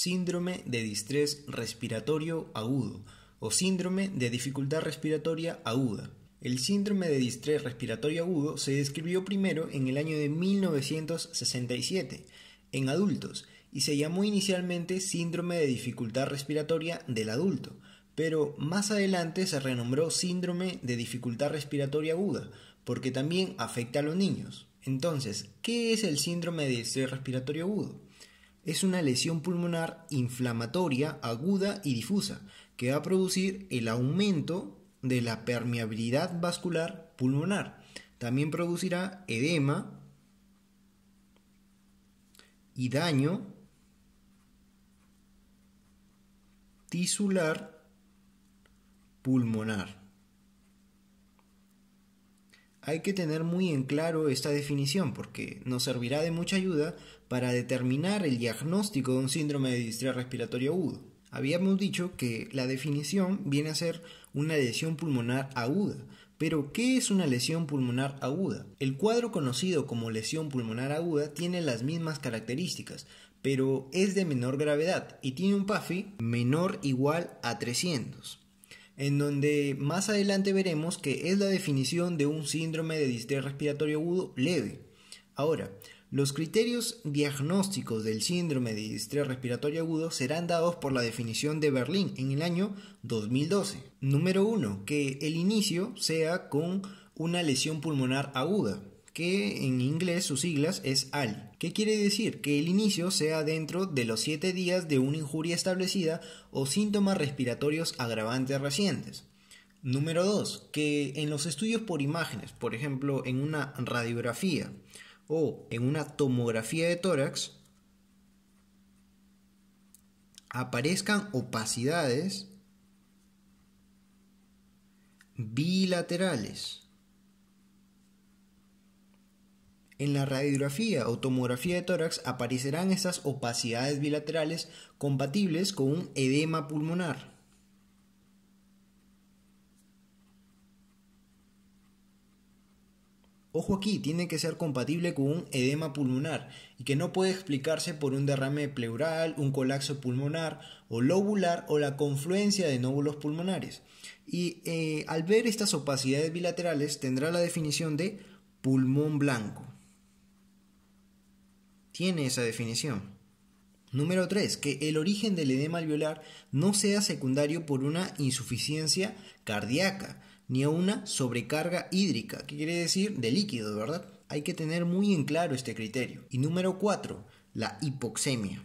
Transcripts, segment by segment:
síndrome de distrés respiratorio agudo o síndrome de dificultad respiratoria aguda. El síndrome de distrés respiratorio agudo se describió primero en el año de 1967 en adultos y se llamó inicialmente síndrome de dificultad respiratoria del adulto, pero más adelante se renombró síndrome de dificultad respiratoria aguda, porque también afecta a los niños. Entonces, ¿qué es el síndrome de distrés respiratorio agudo? Es una lesión pulmonar inflamatoria aguda y difusa que va a producir el aumento de la permeabilidad vascular pulmonar. También producirá edema y daño tisular pulmonar hay que tener muy en claro esta definición porque nos servirá de mucha ayuda para determinar el diagnóstico de un síndrome de distrés respiratorio agudo. Habíamos dicho que la definición viene a ser una lesión pulmonar aguda, pero, ¿qué es una lesión pulmonar aguda? El cuadro conocido como lesión pulmonar aguda tiene las mismas características, pero es de menor gravedad y tiene un PAFI menor igual a 300 en donde más adelante veremos que es la definición de un síndrome de distrés respiratorio agudo leve. Ahora, los criterios diagnósticos del síndrome de distrés respiratorio agudo serán dados por la definición de Berlín en el año 2012. Número 1. Que el inicio sea con una lesión pulmonar aguda que en inglés sus siglas es Ali. ¿Qué quiere decir? Que el inicio sea dentro de los 7 días de una injuria establecida o síntomas respiratorios agravantes recientes. Número 2. Que en los estudios por imágenes, por ejemplo en una radiografía o en una tomografía de tórax, aparezcan opacidades bilaterales En la radiografía o tomografía de tórax aparecerán estas opacidades bilaterales compatibles con un edema pulmonar. Ojo aquí, tiene que ser compatible con un edema pulmonar y que no puede explicarse por un derrame pleural, un colapso pulmonar o lobular o la confluencia de nóbulos pulmonares. Y eh, al ver estas opacidades bilaterales tendrá la definición de pulmón blanco tiene esa definición. Número 3. Que el origen del edema alveolar no sea secundario por una insuficiencia cardíaca ni a una sobrecarga hídrica, que quiere decir de líquido, ¿verdad? Hay que tener muy en claro este criterio. Y número 4. La hipoxemia.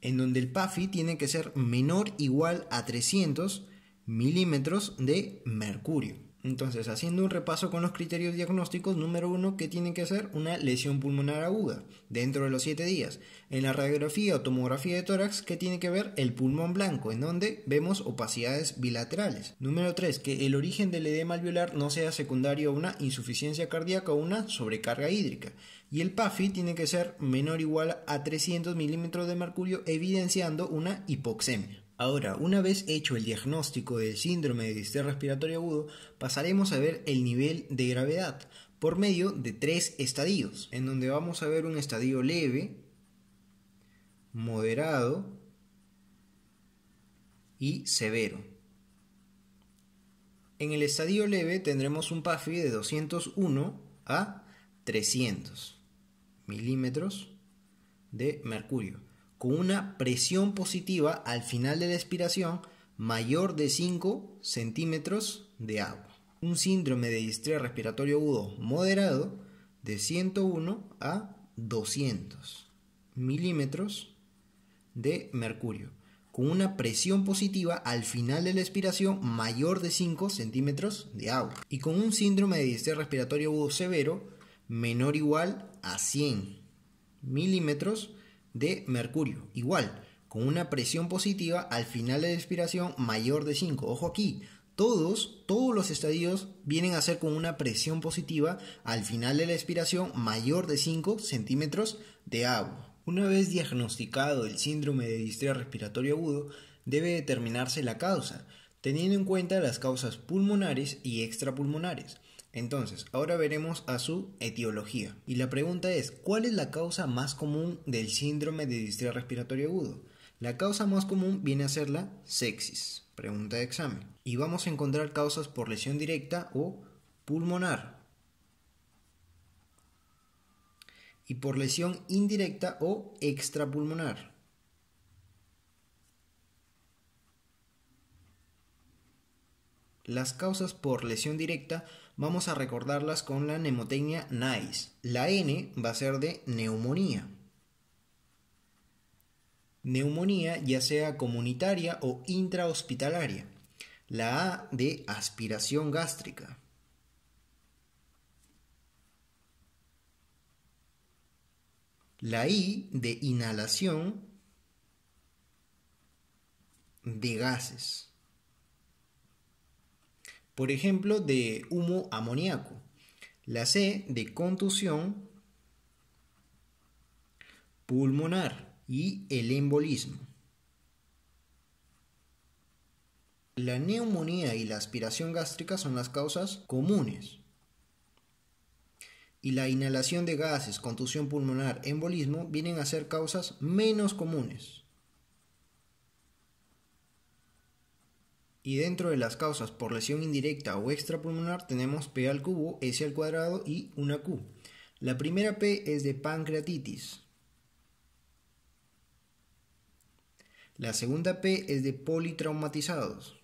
En donde el PAFI tiene que ser menor o igual a 300 milímetros de mercurio. Entonces, haciendo un repaso con los criterios diagnósticos, número uno, que tiene que ser una lesión pulmonar aguda dentro de los 7 días. En la radiografía o tomografía de tórax, que tiene que ver el pulmón blanco, en donde vemos opacidades bilaterales. Número 3, que el origen del edema alveolar no sea secundario a una insuficiencia cardíaca o una sobrecarga hídrica. Y el PAFI tiene que ser menor o igual a 300 milímetros de mercurio, evidenciando una hipoxemia. Ahora, una vez hecho el diagnóstico del síndrome de distrés respiratorio agudo, pasaremos a ver el nivel de gravedad por medio de tres estadios, en donde vamos a ver un estadio leve, moderado y severo. En el estadio leve tendremos un PAFI de 201 a 300 milímetros de mercurio con una presión positiva al final de la expiración mayor de 5 centímetros de agua. Un síndrome de distrés respiratorio agudo moderado de 101 a 200 milímetros de mercurio, con una presión positiva al final de la expiración mayor de 5 centímetros de agua, y con un síndrome de distrés respiratorio agudo severo menor o igual a 100 milímetros de mercurio. Igual, con una presión positiva al final de la expiración mayor de 5. Ojo aquí, todos, todos los estadios vienen a ser con una presión positiva al final de la expiración mayor de 5 centímetros de agua. Una vez diagnosticado el síndrome de distria respiratorio agudo, debe determinarse la causa, teniendo en cuenta las causas pulmonares y extrapulmonares. Entonces, ahora veremos a su etiología. Y la pregunta es, ¿cuál es la causa más común del síndrome de distrés respiratorio agudo? La causa más común viene a ser la sexis, pregunta de examen. Y vamos a encontrar causas por lesión directa o pulmonar. Y por lesión indirecta o extrapulmonar. Las causas por lesión directa vamos a recordarlas con la mnemotecnia NICE. La N va a ser de neumonía. Neumonía ya sea comunitaria o intrahospitalaria. La A de aspiración gástrica. La I de inhalación de gases por ejemplo, de humo amoníaco. La C de contusión pulmonar y el embolismo. La neumonía y la aspiración gástrica son las causas comunes. Y la inhalación de gases, contusión pulmonar, embolismo vienen a ser causas menos comunes. Y dentro de las causas por lesión indirecta o extrapulmonar tenemos P al cubo, S al cuadrado y una Q. La primera P es de pancreatitis. La segunda P es de politraumatizados.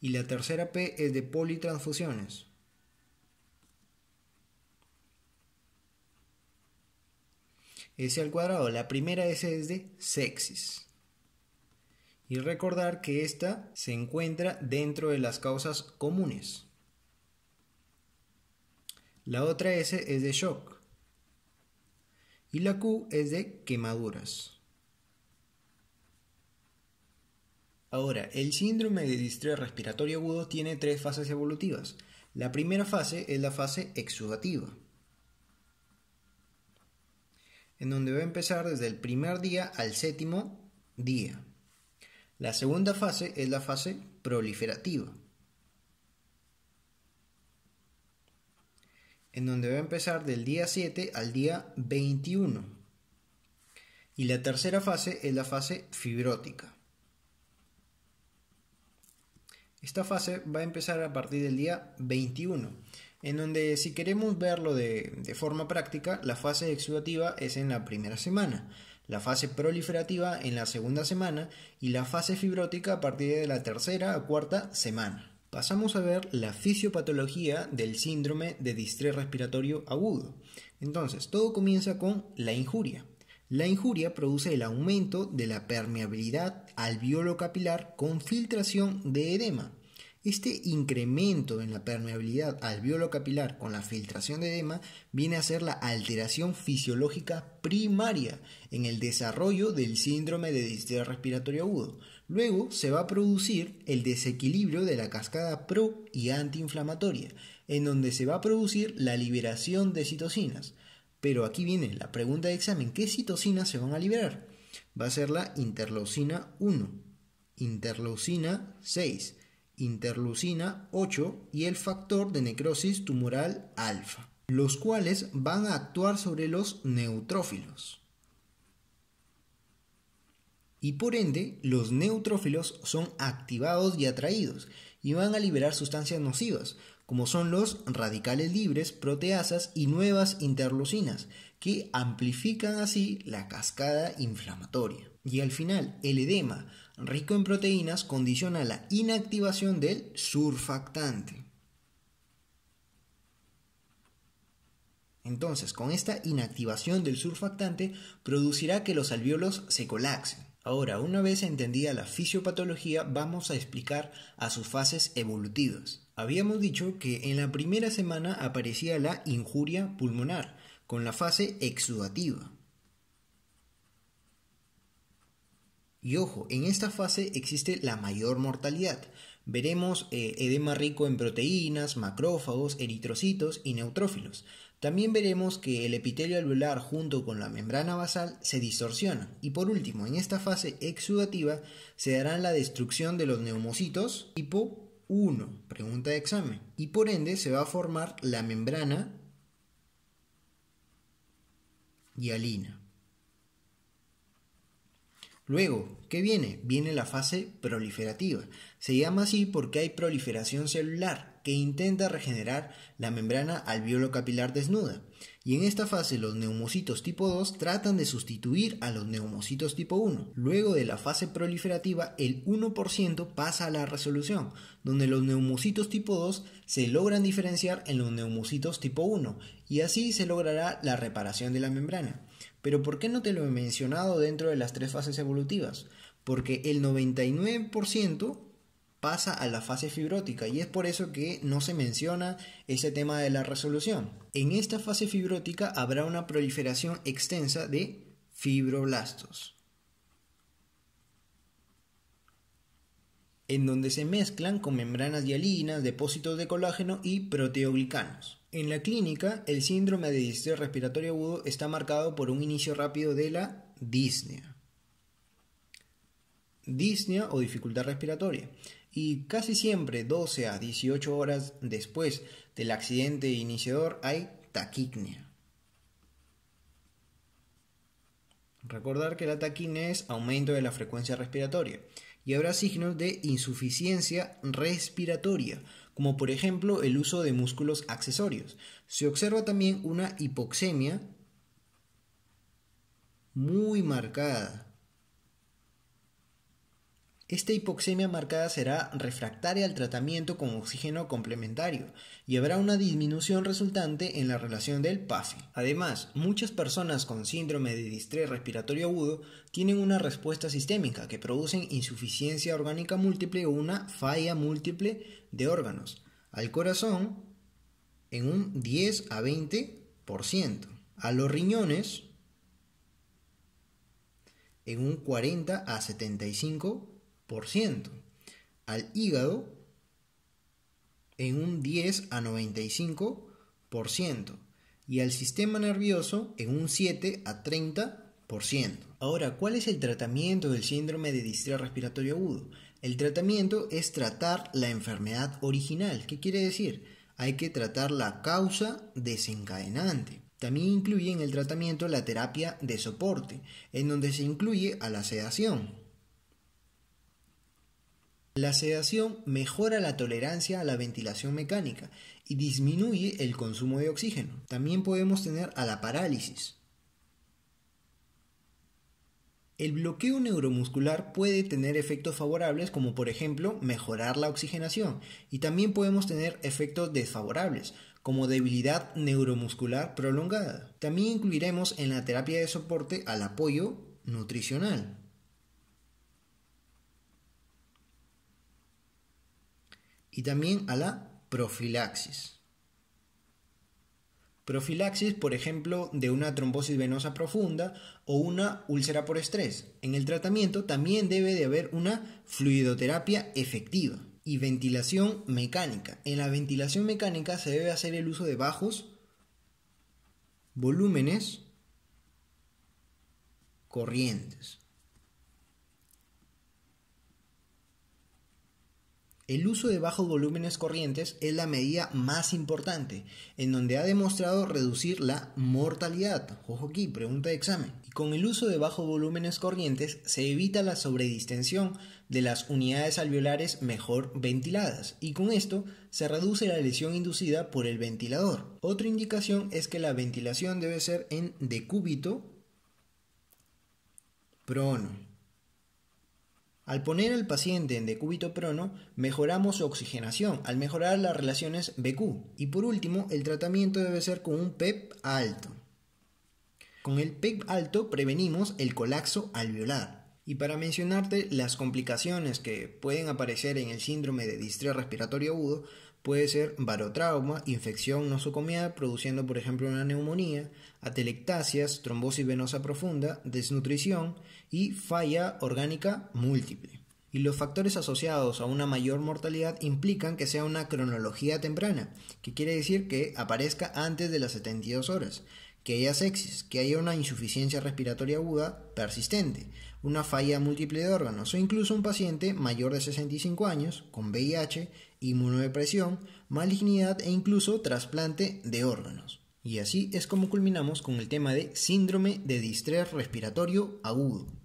Y la tercera P es de politransfusiones. S al cuadrado. La primera S es de sexis. Y recordar que esta se encuentra dentro de las causas comunes. La otra S es de shock. Y la Q es de quemaduras. Ahora, el síndrome de distrés respiratorio agudo tiene tres fases evolutivas. La primera fase es la fase exudativa en donde va a empezar desde el primer día al séptimo día. La segunda fase es la fase proliferativa, en donde va a empezar del día 7 al día 21. Y la tercera fase es la fase fibrótica. Esta fase va a empezar a partir del día 21 en donde si queremos verlo de, forma práctica, la fase exudativa es en la primera semana, la fase proliferativa en la segunda semana y la fase fibrótica a partir de la tercera a cuarta semana. Pasamos a ver la fisiopatología del síndrome de distrés respiratorio agudo. Entonces, todo comienza con la injuria. La injuria produce el aumento de la permeabilidad alveolo capilar con filtración de edema este incremento en la permeabilidad alveolo capilar con la filtración de edema viene a ser la alteración fisiológica primaria en el desarrollo del síndrome de distrés respiratorio agudo. Luego se va a producir el desequilibrio de la cascada pro y antiinflamatoria, en donde se va a producir la liberación de citocinas. Pero aquí viene la pregunta de examen, ¿qué citocinas se van a liberar? Va a ser la interleucina 1, interleucina 6, Interlucina 8 y el factor de necrosis tumoral alfa, los cuales van a actuar sobre los neutrófilos. Y por ende, los neutrófilos son activados y atraídos y van a liberar sustancias nocivas, como son los radicales libres, proteasas y nuevas interlucinas que amplifican así la cascada inflamatoria. Y al final, el edema rico en proteínas condiciona la inactivación del surfactante. Entonces, con esta inactivación del surfactante, producirá que los alvéolos se colapsen. Ahora, una vez entendida la fisiopatología, vamos a explicar a sus fases evolutivas. Habíamos dicho que en la primera semana aparecía la injuria pulmonar, con la fase exudativa. Y ojo, en esta fase existe la mayor mortalidad. Veremos eh, edema rico en proteínas, macrófagos, eritrocitos y neutrófilos. También veremos que el epitelio alveolar junto con la membrana basal se distorsiona. Y por último, en esta fase exudativa se dará la destrucción de los neumocitos tipo 1, pregunta de examen. Y por ende se va a formar la membrana y Alina. Luego, ¿qué viene? Viene la fase proliferativa. Se llama así porque hay proliferación celular que intenta regenerar la membrana alveolo capilar desnuda. Y en esta fase los neumocitos tipo 2 tratan de sustituir a los neumocitos tipo 1. Luego de la fase proliferativa, el 1% pasa a la resolución, donde los neumocitos tipo 2 se logran diferenciar en los neumocitos tipo 1 y así se logrará la reparación de la membrana. Pero ¿por qué no te lo he mencionado dentro de las tres fases evolutivas? Porque el 99% pasa a la fase fibrótica y es por eso que no se menciona ese tema de la resolución. En esta fase fibrótica habrá una proliferación extensa de fibroblastos, en donde se mezclan con membranas hialinas, depósitos de colágeno y proteoglicanos. En la clínica, el síndrome de distrés respiratorio agudo está marcado por un inicio rápido de la disnea. Disnea o dificultad respiratoria. Y casi siempre, 12 a 18 horas después del accidente iniciador, hay taquicnea. Recordar que la taquicnea es aumento de la frecuencia respiratoria y habrá signos de insuficiencia respiratoria como por ejemplo el uso de músculos accesorios. Se observa también una hipoxemia muy marcada esta hipoxemia marcada será refractaria al tratamiento con oxígeno complementario y habrá una disminución resultante en la relación del PAFI. Además, muchas personas con síndrome de distrés respiratorio agudo tienen una respuesta sistémica que producen insuficiencia orgánica múltiple o una falla múltiple de órganos al corazón en un 10 a 20%, a los riñones en un 40 a 75%, al hígado en un 10 a 95% y al sistema nervioso en un 7 a 30%. Ahora, ¿cuál es el tratamiento del síndrome de distrés respiratorio agudo? El tratamiento es tratar la enfermedad original. ¿Qué quiere decir? Hay que tratar la causa desencadenante. También incluye en el tratamiento la terapia de soporte, en donde se incluye a la sedación, la sedación mejora la tolerancia a la ventilación mecánica y disminuye el consumo de oxígeno. También podemos tener a la parálisis. El bloqueo neuromuscular puede tener efectos favorables como por ejemplo mejorar la oxigenación y también podemos tener efectos desfavorables como debilidad neuromuscular prolongada. También incluiremos en la terapia de soporte al apoyo nutricional. y también a la profilaxis. Profilaxis, por ejemplo, de una trombosis venosa profunda o una úlcera por estrés. En el tratamiento también debe de haber una fluidoterapia efectiva y ventilación mecánica. En la ventilación mecánica se debe hacer el uso de bajos volúmenes corrientes. El uso de bajos volúmenes corrientes es la medida más importante, en donde ha demostrado reducir la mortalidad. Ojo aquí, pregunta de examen. Y con el uso de bajos volúmenes corrientes se evita la sobredistensión de las unidades alveolares mejor ventiladas y con esto se reduce la lesión inducida por el ventilador. Otra indicación es que la ventilación debe ser en decúbito prono. Al poner al paciente en decúbito prono, mejoramos su oxigenación, al mejorar las relaciones BQ. Y por último, el tratamiento debe ser con un PEP e alto. Con el PEP e alto prevenimos el colapso alveolar. Y para mencionarte las complicaciones que pueden aparecer en el síndrome de distrés respiratorio agudo, puede ser barotrauma, infección nosocomial produciendo por ejemplo una neumonía, atelectasias, trombosis venosa profunda, desnutrición y falla orgánica múltiple. Y los factores asociados a una mayor mortalidad implican que sea una cronología temprana, que quiere decir que aparezca antes de las 72 horas, que haya sexis, que haya una insuficiencia respiratoria aguda persistente, una falla múltiple de órganos o incluso un paciente mayor de 65 años con VIH inmunodepresión, malignidad e incluso trasplante de órganos. Y así es como culminamos con el tema de síndrome de distrés respiratorio agudo.